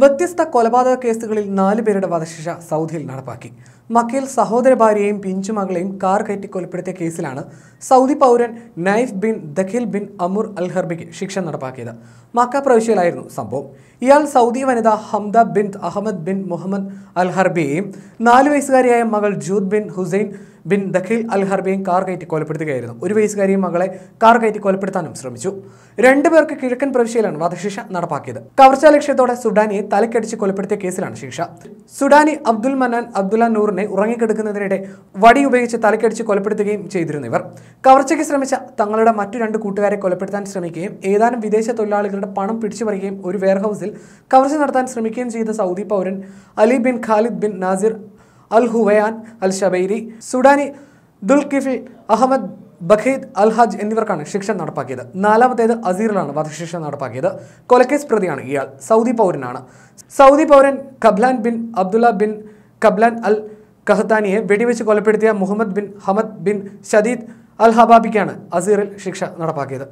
വ്യത്യസ്ത കൊലപാതക കേസുകളിൽ നാലുപേരുടെ വധശിക്ഷ സൗദിയിൽ നടപ്പാക്കി മക്കയിൽ സഹോദര ഭാര്യയെയും പിഞ്ചുമകളെയും കാർ കയറ്റി കൊലപ്പെടുത്തിയ കേസിലാണ് സൗദി പൗരൻ Naif bin Dakhil bin Amur al ഹർബിക്ക് ശിക്ഷ നടപ്പാക്കിയത് മക്ക പ്രവിശ്യയിലായിരുന്നു സംഭവം ഇയാൾ സൗദി വനിത Hamda bin Ahmed bin Muhammad al ഹർബിയെയും നാലു വയസ്സുകാരിയായ മകൾ Jood bin Hussain bin Dakhil al ഹർബിയും കാർ കയറ്റി കൊലപ്പെടുത്തുകയായിരുന്നു ഒരു വയസ്സുകാരിയും മകളെ കാർ കയറ്റി കൊലപ്പെടുത്താനും ശ്രമിച്ചു രണ്ടുപേർക്ക് കിഴക്കൻ പ്രവിശ്യയിലാണ് വധശിക്ഷ നടപ്പാക്കിയത് കവർച്ചാ ലക്ഷ്യത്തോടെ സുഡാനിയെ തലക്കടിച്ച് കൊലപ്പെടുത്തിയ കേസിലാണ് ശിക്ഷ സുഡാനി അബ്ദുൽ മനാൻ അബ്ദുല്ല നൂറിനെ ഉറങ്ങിക്കിടക്കുന്നതിനിടെ വടി ഉപയോഗിച്ച് തലക്കടിച്ച് കൊലപ്പെടുത്തുകയും ചെയ്തിരുന്നു ഇവർ കവർച്ചയ്ക്ക് ശ്രമിച്ച തങ്ങളുടെ മറ്റു രണ്ട് കൂട്ടുകാരെ കൊലപ്പെടുത്താൻ ശ്രമിക്കുകയും ഏതാനും വിദേശ തൊഴിലാളികളുടെ പണം പിടിച്ചു പറയുകയും ഒരു വെയർഹൌസിൽ കവർച്ച നടത്താൻ ശ്രമിക്കുകയും ചെയ്ത സൗദി പൗരൻ Ali bin Khalid bin Nasir al Huwayan al Shubairi സുഡാനി Dhulkifl Ahmed Bakheed al Haj എന്നിവർക്കാണ് ശിക്ഷ നടപ്പാക്കിയത് നാലാമത്തേത് അസീറിലാണ് വധശിക്ഷ നടപ്പാക്കിയത് കൊലക്കേസ് പ്രതിയാണ് ഇയാൾ സൗദി പൗരനാണ് സൗദി പൗരൻ Kablan bin Abdullah bin Kablan al കഹത്താനിയെ വെടിവെച്ച് കൊലപ്പെടുത്തിയ Muhammad bin Hamad bin Shadeed al ഹബാബിക്കാണ് അസീറിൽ ശിക്ഷ നടപ്പാക്കിയത്